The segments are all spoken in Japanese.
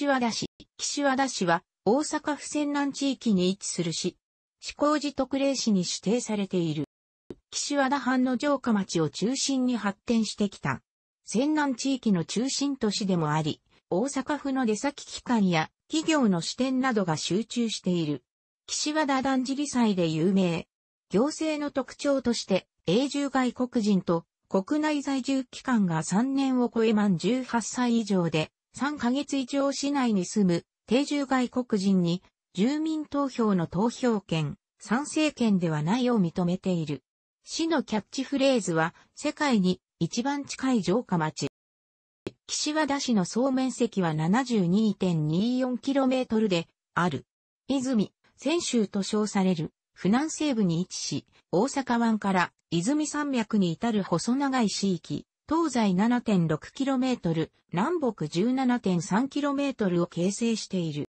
岸和田市。岸和田市は、大阪府泉南地域に位置する市。市工寺特例市に指定されている。岸和田藩の城下町を中心に発展してきた。泉南地域の中心都市でもあり、大阪府の出先機関や企業の支店などが集中している。岸和田団地理祭で有名。行政の特徴として、永住外国人と国内在住期間が3年を超え満18歳以上で、3ヶ月以上市内に住む定住外国人に住民投票の投票権、賛成権ではないを認めている。市のキャッチフレーズは世界に一番近い城下町。岸和田市の総面積は 72.24km である。泉、泉州と称される、府南西部に位置し、大阪湾から泉山脈に至る細長い地域、東西 7.6km、南北 17.3km を形成している。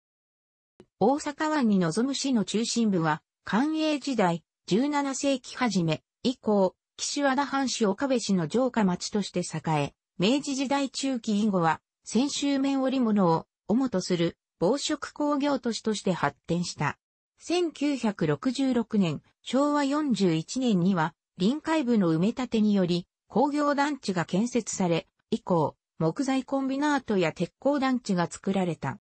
大阪湾に望む市の中心部は、寛永時代、17世紀初め、以降、岸和田藩市岡部市の城下町として栄え、明治時代中期以後は、先週面織物を主とする、防食工業都市として発展した。1966年、昭和41年には、臨海部の埋め立てにより、工業団地が建設され、以降、木材コンビナートや鉄鋼団地が作られた。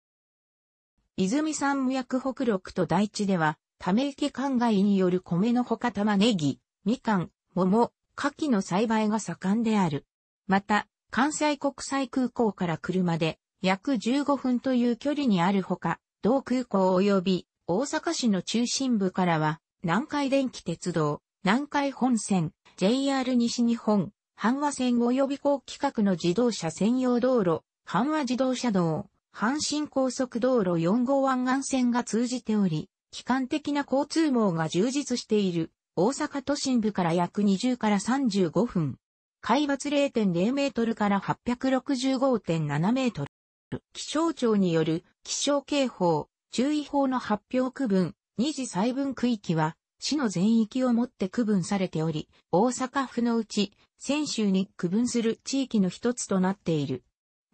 泉山脈北陸と大地では、ため池灌漑による米のほか玉ねぎ、みかん、桃、牡蠣の栽培が盛んである。また、関西国際空港から車で約15分という距離にあるほか、同空港及び大阪市の中心部からは、南海電気鉄道、南海本線、JR 西日本、阪和線及び高規格の自動車専用道路、阪和自動車道、阪神高速道路4号湾岸線が通じており、基幹的な交通網が充実している、大阪都心部から約20から35分。海抜0.0メートルから865.7メートル。気象庁による気象警報、注意報の発表区分、二次細分区域は、市の全域をもって区分されており、大阪府のうち、泉州に区分する地域の一つとなっている。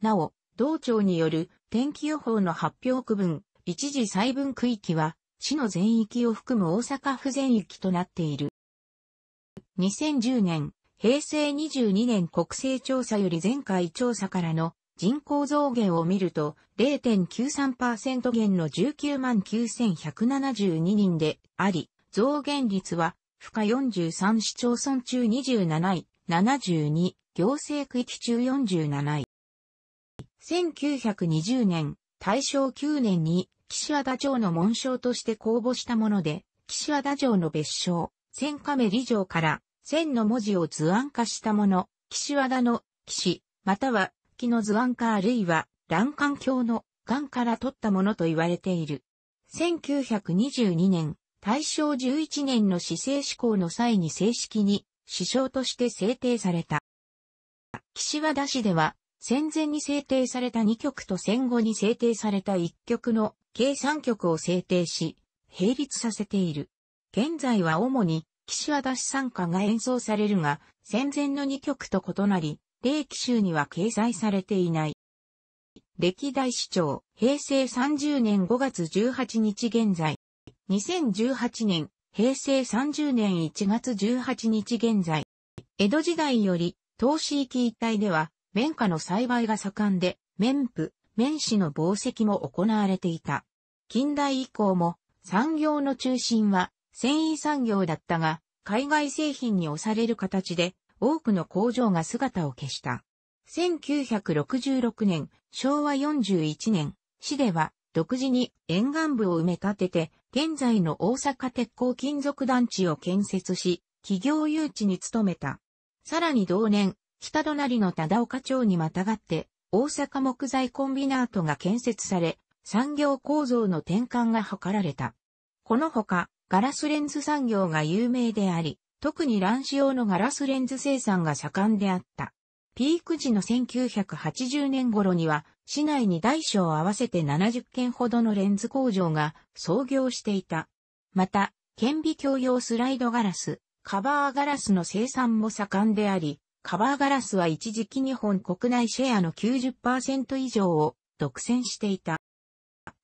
なお、道庁による天気予報の発表区分、一時細分区域は、市の全域を含む大阪府全域となっている。2010年、平成22年国勢調査より前回調査からの人口増減を見ると0.93%減の19万9172人であり、増減率は、負荷43市町村中27位、72、行政区域中47位。1920年、大正9年に、岸和田城の紋章として公募したもので、岸和田城の別称、千亀里城から、千の文字を図案化したもの、岸和田の、岸、または、木の図案化あるいは、欄干橋の、岩から取ったものと言われている。1922年、大正11年の市政施行の際に正式に首相として制定された。岸和田市では、戦前に制定された2曲と戦後に制定された1曲の計3曲を制定し、並立させている。現在は主に岸和田市参加が演奏されるが、戦前の2曲と異なり、霊気州には掲載されていない。歴代市長、平成30年5月18日現在、2018年、平成30年1月18日現在、江戸時代より、東市域一帯では、綿花の栽培が盛んで、綿布、綿紙の紡績も行われていた。近代以降も、産業の中心は、繊維産業だったが、海外製品に押される形で、多くの工場が姿を消した。1966年、昭和41年、市では、独自に沿岸部を埋め立てて、現在の大阪鉄鋼金属団地を建設し、企業誘致に努めた。さらに同年、北隣の忠岡町にまたがって、大阪木材コンビナートが建設され、産業構造の転換が図られた。このほか、ガラスレンズ産業が有名であり、特に卵子用のガラスレンズ生産が盛んであった。ピーク時の1980年頃には、市内に大小合わせて70件ほどのレンズ工場が創業していた。また、顕微鏡用スライドガラス、カバーガラスの生産も盛んであり、カバーガラスは一時期日本国内シェアの90%以上を独占していた。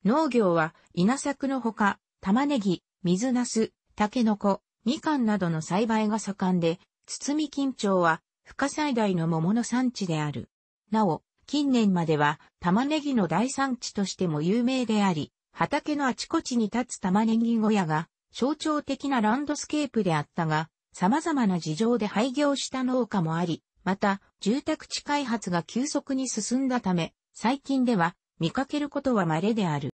農業は稲作のほか、玉ねぎ、水ナス、タケノコ、みかんなどの栽培が盛んで、包み緊張は不可最大の桃の産地である。なお、近年までは玉ねぎの大産地としても有名であり、畑のあちこちに立つ玉ねぎ小屋が象徴的なランドスケープであったが、様々な事情で廃業した農家もあり、また、住宅地開発が急速に進んだため、最近では見かけることは稀である。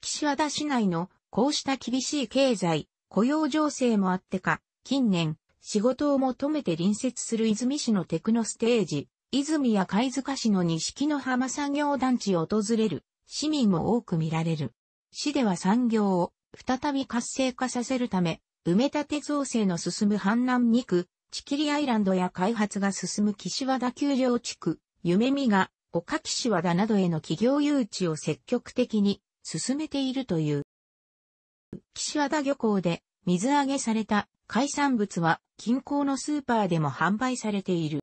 岸和田市内のこうした厳しい経済、雇用情勢もあってか、近年、仕事を求めて隣接する泉市のテクノステージ、泉や貝塚市の錦の浜産業団地を訪れる市民も多く見られる。市では産業を再び活性化させるため、埋め立て造成の進む阪南2区、チキリアイランドや開発が進む岸和田丘陵地区、夢見が、岡岸和田などへの企業誘致を積極的に進めているという。岸和田漁港で水揚げされた海産物は近郊のスーパーでも販売されている。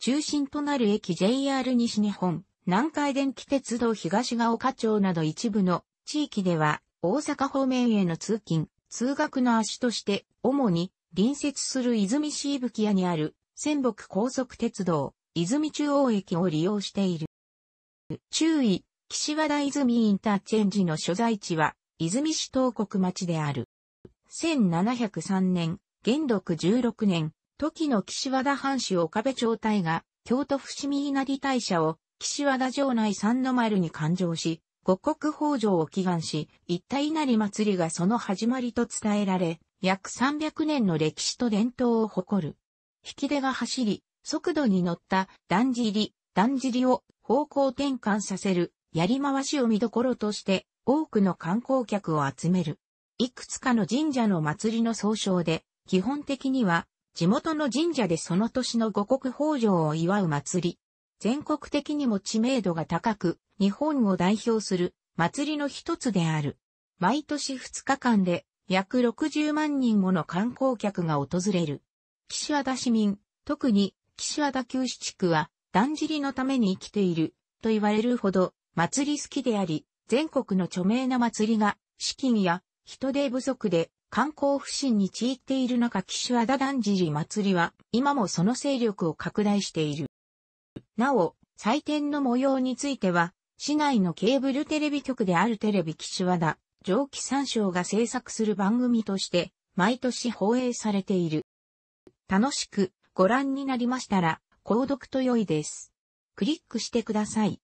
中心となる駅 JR 西日本、南海電気鉄道東が丘町など一部の地域では大阪方面への通勤、通学の足として主に隣接する泉市伊吹屋にある仙北高速鉄道泉中央駅を利用している。注意、岸和田泉インターチェンジの所在地は泉市東国町である。1703年、元禄16年、時の岸和田藩主岡部長隊が、京都伏見稲荷大社を、岸和田城内三の丸に勘定し、五国豊穣を祈願し、一体稲荷祭りがその始まりと伝えられ、約300年の歴史と伝統を誇る。引き出が走り、速度に乗っただんじり、だんじりを方向転換させる、やり回しを見どころとして、多くの観光客を集める。いくつかの神社の祭りの総称で、基本的には、地元の神社でその年の五穀豊穣を祝う祭り。全国的にも知名度が高く、日本を代表する祭りの一つである。毎年2日間で約60万人もの観光客が訪れる。岸和田市民、特に岸和田旧市地区は、だんじりのために生きている、と言われるほど、祭り好きであり、全国の著名な祭りが、資金や人手不足で観光不振に陥っている中岸和田だんじり祭りは今もその勢力を拡大している。なお、祭典の模様については、市内のケーブルテレビ局であるテレビ岸和田、蒸気参照が制作する番組として、毎年放映されている。楽しくご覧になりましたら、購読と良いです。クリックしてください。